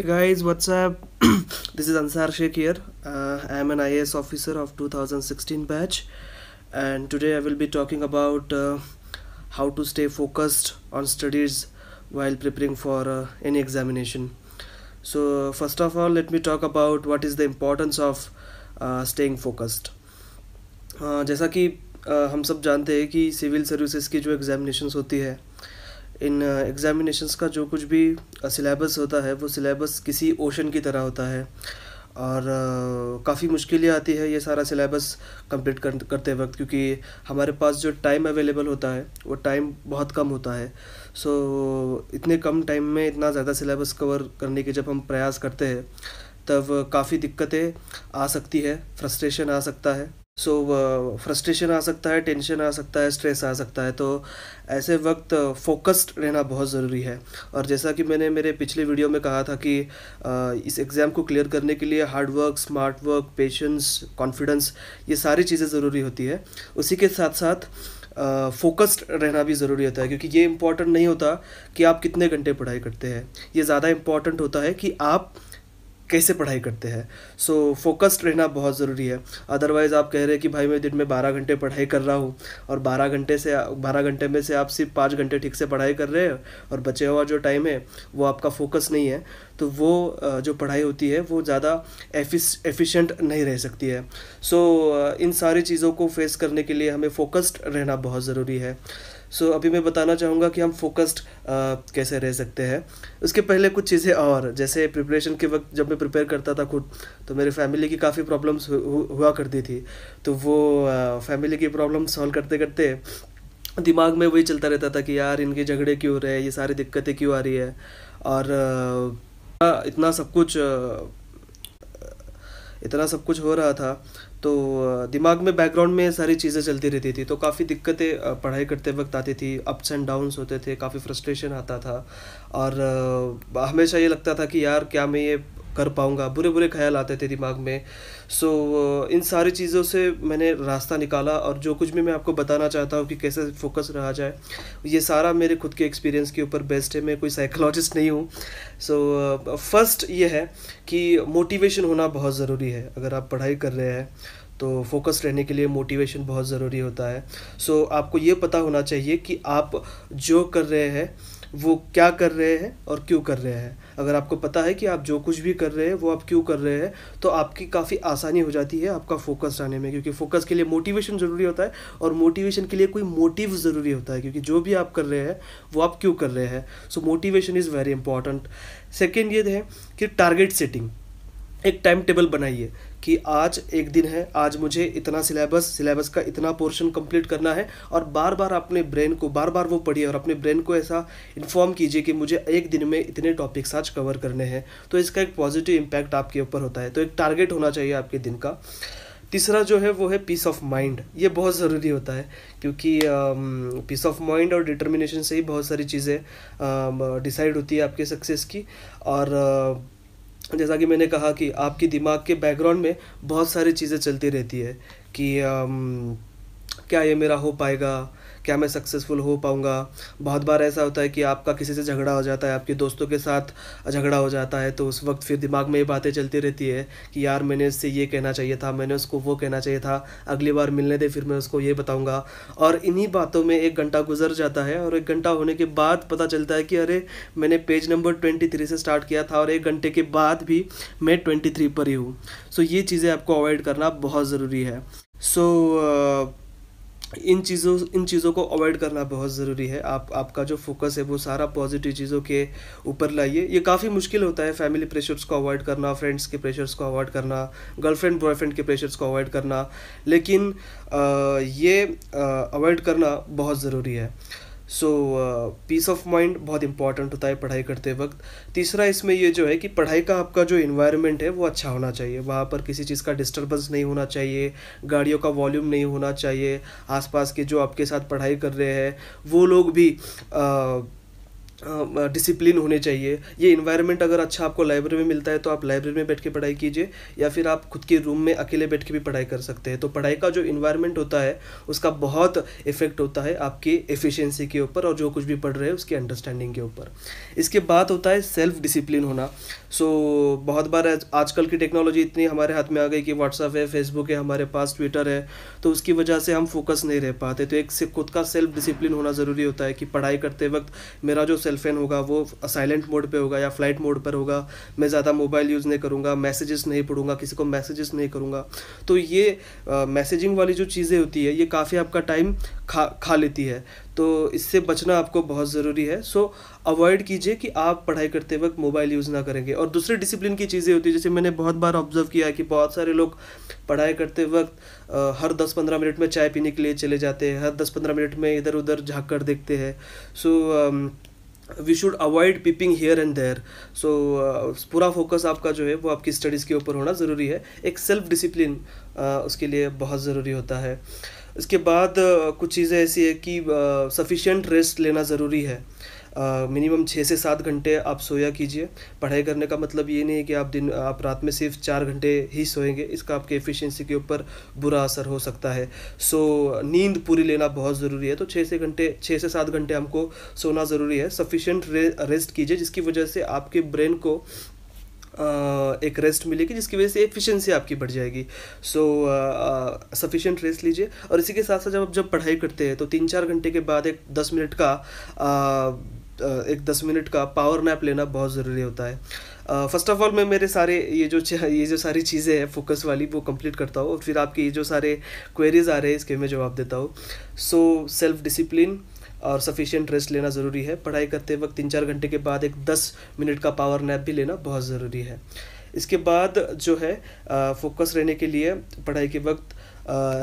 Hey guys, what's up? this is Ansar Sheikh here. Uh, I am an IAS officer of 2016 batch and today I will be talking about uh, how to stay focused on studies while preparing for uh, any examination. So first of all, let me talk about what is the importance of uh, staying focused. Uh, जैसा कि uh, हम सब जानते हैं कि civil services की जो examinations होती है इन एग्ज़ामिनेशंस uh, का जो कुछ भी सिलेबस uh, होता है वो सिलेबस किसी ओशन की तरह होता है और uh, काफ़ी मुश्किलें आती है ये सारा सिलेबस कंप्लीट कर, करते वक्त क्योंकि हमारे पास जो टाइम अवेलेबल होता है वो टाइम बहुत कम होता है सो इतने कम टाइम में इतना ज़्यादा सिलेबस कवर करने के जब हम प्रयास करते हैं तब काफ़ी दिक्कतें आ सकती है फ्रस्ट्रेशन आ सकता है सो फ्रस्ट्रेशन uh, आ सकता है टेंशन आ सकता है स्ट्रेस आ सकता है तो ऐसे वक्त फोकस्ड uh, रहना बहुत ज़रूरी है और जैसा कि मैंने मेरे पिछले वीडियो में कहा था कि uh, इस एग्ज़ाम को क्लियर करने के लिए hard work smart work patience confidence ये सारी चीज़ें ज़रूरी होती है उसी के साथ साथ फोकस्ड uh, रहना भी ज़रूरी होता है क्योंकि ये इम्पॉर्टेंट नहीं होता कि आप कितने घंटे पढ़ाई करते हैं ये ज़्यादा इम्पॉर्टेंट होता है कि आप कैसे पढ़ाई करते हैं सो फोकस्ड रहना बहुत ज़रूरी है अदरवाइज़ आप कह रहे हैं कि भाई मैं दिन में बारह घंटे पढ़ाई कर रहा हूँ और बारह घंटे से बारह घंटे में से आप सिर्फ पाँच घंटे ठीक से पढ़ाई कर रहे हैं और बचे हुआ जो टाइम है वो आपका फोकस नहीं है तो वो जो पढ़ाई होती है वो ज़्यादा एफिशिएंट नहीं रह सकती है सो so, इन सारी चीज़ों को फेस करने के लिए हमें फोकस्ड रहना बहुत ज़रूरी है सो so, अभी मैं बताना चाहूँगा कि हम फोकस्ड uh, कैसे रह सकते हैं उसके पहले कुछ चीज़ें और जैसे प्रिपरेशन के वक्त जब मैं प्रिपेयर करता था खुद तो मेरी फैमिली की काफ़ी प्रॉब्लम्स हुआ करती थी तो वो फैमिली uh, की प्रॉब्लम सॉल्व करते करते दिमाग में वही चलता रहता था कि यार इनके झगड़े क्यों रहे ये सारी दिक्कतें क्यों आ रही है और uh, इतना सब कुछ इतना सब कुछ हो रहा था तो दिमाग में बैकग्राउंड में सारी चीज़ें चलती रहती थी तो काफ़ी दिक्कतें पढ़ाई करते वक्त आती थी अप्स एंड डाउन्स होते थे काफ़ी फ्रस्ट्रेशन आता था और हमेशा ये लगता था कि यार क्या मैं ये कर पाऊँगा बुरे बुरे ख्याल आते थे दिमाग में सो so, इन सारी चीज़ों से मैंने रास्ता निकाला और जो कुछ भी मैं आपको बताना चाहता हूँ कि कैसे फोकस रहा जाए ये सारा मेरे खुद के एक्सपीरियंस के ऊपर बेस्ट है मैं कोई साइकोलॉजिस्ट नहीं हूँ सो so, फर्स्ट ये है कि मोटिवेशन होना बहुत ज़रूरी है अगर आप पढ़ाई कर रहे हैं तो फोकस रहने के लिए मोटिवेशन बहुत ज़रूरी होता है सो so, आपको ये पता होना चाहिए कि आप जो कर रहे हैं वो क्या कर रहे हैं और क्यों कर रहे हैं अगर आपको पता है कि आप जो कुछ भी कर रहे हैं वो आप क्यों कर रहे हैं तो आपकी काफ़ी आसानी हो जाती है आपका फोकस रहने में क्योंकि फोकस के लिए मोटिवेशन ज़रूरी होता है और मोटिवेशन के लिए कोई मोटिव ज़रूरी होता है क्योंकि जो भी आप कर रहे हैं वो आप क्यों कर रहे हैं so motivation is very important second ये है कि टारगेट सेटिंग एक टाइम टेबल बनाइए कि आज एक दिन है आज मुझे इतना सिलेबस सिलेबस का इतना पोर्शन कंप्लीट करना है और बार बार अपने ब्रेन को बार बार वो पढ़िए और अपने ब्रेन को ऐसा इन्फॉर्म कीजिए कि मुझे एक दिन में इतने टॉपिक्स आज कवर करने हैं तो इसका एक पॉजिटिव इम्पैक्ट आपके ऊपर होता है तो एक टारगेट होना चाहिए आपके दिन का तीसरा जो है वो है पीस ऑफ माइंड ये बहुत ज़रूरी होता है क्योंकि पीस ऑफ माइंड और डिटर्मिनेशन से ही बहुत सारी चीज़ें डिसाइड होती है आपके सक्सेस की और uh, जैसा कि मैंने कहा कि आपकी दिमाग के बैकग्राउंड में बहुत सारी चीज़ें चलती रहती है कि um, क्या ये मेरा हो पाएगा क्या मैं सक्सेसफुल हो पाऊँगा बहुत बार ऐसा होता है कि आपका किसी से झगड़ा हो जाता है आपके दोस्तों के साथ झगड़ा हो जाता है तो उस वक्त फिर दिमाग में ये बातें चलती रहती है कि यार मैंने इससे ये कहना चाहिए था मैंने उसको वो कहना चाहिए था अगली बार मिलने दे फिर मैं उसको ये बताऊँगा और इन्हीं बातों में एक घंटा गुजर जाता है और एक घंटा होने के बाद पता चलता है कि अरे मैंने पेज नंबर ट्वेंटी थ्री से स्टार्ट किया था और एक घंटे के बाद भी मैं ट्वेंटी थ्री पर ही हूँ सो ये चीज़ें आपको अवॉइड करना बहुत ज़रूरी है सो so, uh, इन चीज़ों इन चीज़ों को अवॉइड करना बहुत ज़रूरी है आप आपका जो फोकस है वो सारा पॉजिटिव चीज़ों के ऊपर लाइए ये काफ़ी मुश्किल होता है फैमिली प्रेशर्स को अवॉइड करना फ्रेंड्स के प्रेशर्स को अवॉइड करना गर्लफ्रेंड बॉयफ्रेंड के प्रेशर्स को अवॉइड करना लेकिन आ, ये अवॉइड करना बहुत ज़रूरी है सो पीस ऑफ माइंड बहुत इंपॉर्टेंट होता है पढ़ाई करते वक्त तीसरा इसमें ये जो है कि पढ़ाई का आपका जो इन्वायरमेंट है वो अच्छा होना चाहिए वहाँ पर किसी चीज़ का डिस्टर्बेंस नहीं होना चाहिए गाड़ियों का वॉल्यूम नहीं होना चाहिए आसपास के जो आपके साथ पढ़ाई कर रहे हैं वो लोग भी uh, डिसिप्लिन होने चाहिए ये इन्वायरमेंट अगर अच्छा आपको लाइब्रेरी में मिलता है तो आप लाइब्रेरी में बैठ के पढ़ाई कीजिए या फिर आप खुद के रूम में अकेले बैठ के भी पढ़ाई कर सकते हैं तो पढ़ाई का जो इन्वायरमेंट होता है उसका बहुत इफेक्ट होता है आपकी एफिशिएंसी के ऊपर और जो कुछ भी पढ़ रहे हैं उसकी अंडरस्टैंडिंग के ऊपर इसके बाद होता है सेल्फ डिसिप्लिन होना सो so, बहुत बार आजकल की टेक्नोलॉजी इतनी हमारे हाथ में आ गई कि व्हाट्सअप है फेसबुक है हमारे पास ट्विटर है तो उसकी वजह से हम फोकस नहीं रह पाते तो एक से खुद का सेल्फ डिसिप्लिन होना ज़रूरी होता है कि पढ़ाई करते वक्त मेरा जो सेल फेन होगा वो साइलेंट मोड पे होगा या फ्लाइट मोड पर होगा मैं ज़्यादा मोबाइल यूज़ नहीं करूँगा मैसेजेस नहीं पढ़ूंगा किसी को मैसेजेस नहीं करूँगा तो ये मैसेजिंग वाली जो चीज़ें होती है ये काफ़ी आपका टाइम खा खा लेती है तो इससे बचना आपको बहुत ज़रूरी है सो अवॉइड कीजिए कि आप पढ़ाई करते वक्त मोबाइल यूज़ ना करेंगे और दूसरी डिसिप्लिन की चीज़ें होती है जैसे मैंने बहुत बार ऑब्जर्व किया है कि बहुत सारे लोग पढ़ाई करते वक्त हर दस पंद्रह मिनट में चाय पीने के लिए चले जाते हैं हर दस पंद्रह मिनट में इधर उधर झाँक कर देखते हैं so we should avoid peeping here and there so पूरा फोकस आपका जो है वो आपकी स्टडीज़ के ऊपर होना ज़रूरी है एक सेल्फ डिसिप्लिन uh, उसके लिए बहुत ज़रूरी होता है इसके बाद uh, कुछ चीज़ें ऐसी है कि सफिशेंट uh, रेस्ट लेना ज़रूरी है मिनिमम छः से सात घंटे आप सोया कीजिए पढ़ाई करने का मतलब ये नहीं है कि आप दिन आप रात में सिर्फ चार घंटे ही सोएंगे इसका आपके एफिशिएंसी के ऊपर बुरा असर हो सकता है सो नींद पूरी लेना बहुत ज़रूरी है तो छः से घंटे छः से सात घंटे हमको सोना ज़रूरी है सफिशेंट रे रेस्ट कीजिए जिसकी वजह से आपके ब्रेन को एक रेस्ट मिलेगी जिसकी वजह से एफिशिएंसी आपकी बढ़ जाएगी सो सफिशिएंट रेस्ट लीजिए और इसी के साथ साथ जब आप जब पढ़ाई करते हैं तो तीन चार घंटे के बाद एक दस मिनट का uh, एक दस मिनट का पावर नैप लेना बहुत ज़रूरी होता है फर्स्ट ऑफ ऑल मैं मेरे सारे ये जो ये जो सारी चीज़ें हैं फोकस वाली वो कंप्लीट करता हूँ और फिर आपके ये जो सारे क्वेरीज आ रहे हैं इसके मैं जवाब देता हूँ सो सेल्फ डिसिप्लिन और सफिशियंट रेस्ट लेना ज़रूरी है पढ़ाई करते वक्त तीन चार घंटे के बाद एक दस मिनट का पावर नैप भी लेना बहुत ज़रूरी है इसके बाद जो है फोकस रहने के लिए पढ़ाई के वक्त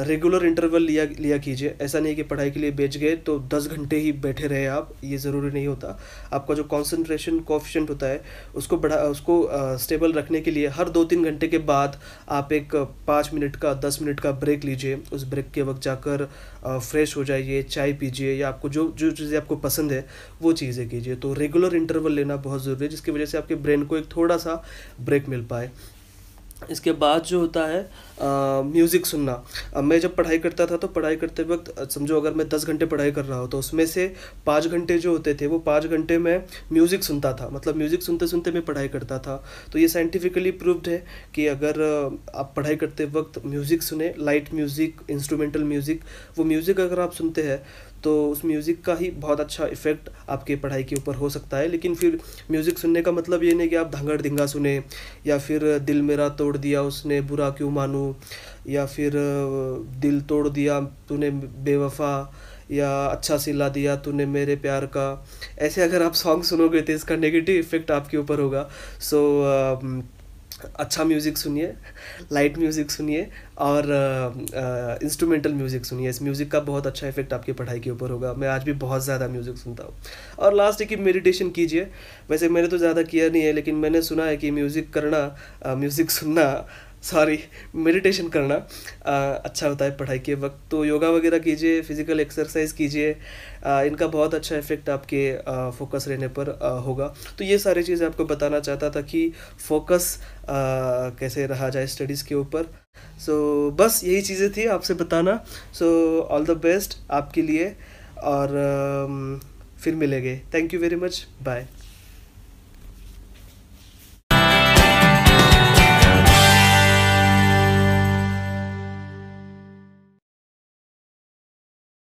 रेगुलर इंटरवल लिया लिया कीजिए ऐसा नहीं कि पढ़ाई के लिए बेच गए तो दस घंटे ही बैठे रहे आप ये ज़रूरी नहीं होता आपका जो कॉन्सेंट्रेशन कॉफिशेंट होता है उसको बढ़ा उसको स्टेबल रखने के लिए हर दो तीन घंटे के बाद आप एक पाँच मिनट का दस मिनट का ब्रेक लीजिए उस ब्रेक के वक्त जाकर फ्रेश हो जाइए चाय पीजिए या आपको जो जो चीज़ें आपको पसंद है वो चीज़ें कीजिए तो रेगुलर इंटरवल लेना बहुत ज़रूरी है जिसकी वजह से आपके ब्रेन को एक थोड़ा सा ब्रेक मिल पाए इसके बाद जो होता है म्यूज़िक सुनना अब मैं जब पढ़ाई करता था तो पढ़ाई करते वक्त समझो अगर मैं दस घंटे पढ़ाई कर रहा हूँ तो उसमें से पाँच घंटे जो होते थे वो पाँच घंटे मैं म्यूज़िक सुनता था मतलब म्यूज़िक सुनते सुनते मैं पढ़ाई करता था तो ये साइंटिफिकली प्रूव्ड है कि अगर आप पढ़ाई करते वक्त म्यूज़िक सुने लाइट म्यूज़िक इंस्ट्रूमेंटल म्यूज़िक वो म्यूज़िक अगर आप सुनते हैं तो उस म्यूज़िक का ही बहुत अच्छा इफेक्ट आपके पढ़ाई के ऊपर हो सकता है लेकिन फिर म्यूज़िक सुनने का मतलब ये नहीं कि आप धंगड़ धिंगा सुने या फिर दिल मेरा तोड़ दिया उसने बुरा क्यों मानूँ या फिर दिल तोड़ दिया तूने बेवफा या अच्छा सिला दिया तूने मेरे प्यार का ऐसे अगर आप सॉन्ग सुनोगे तो इसका नेगेटिव इफेक्ट आपके ऊपर होगा सो so, uh, अच्छा म्यूज़िक सुनिए लाइट म्यूज़िक सुनिए और इंस्ट्रूमेंटल म्यूज़िक सुनिए इस म्यूज़िक का बहुत अच्छा इफेक्ट आपकी पढ़ाई के ऊपर होगा मैं आज भी बहुत ज़्यादा म्यूज़िक सुनता हूँ और लास्ट है कि मेडिटेशन कीजिए वैसे मैंने तो ज़्यादा किया नहीं है लेकिन मैंने सुना है कि म्यूज़िक करना म्यूज़िक सुनना सॉरी मेडिटेशन करना आ, अच्छा होता है पढ़ाई के वक्त तो योगा वगैरह कीजिए फिजिकल एक्सरसाइज कीजिए इनका बहुत अच्छा इफेक्ट आपके आ, फोकस रहने पर आ, होगा तो ये सारी चीज़ें आपको बताना चाहता था कि फोकस कैसे रहा जाए स्टडीज़ के ऊपर सो so, बस यही चीज़ें थी आपसे बताना सो ऑल द बेस्ट आपके लिए और फिर मिलेंगे thank you very much bye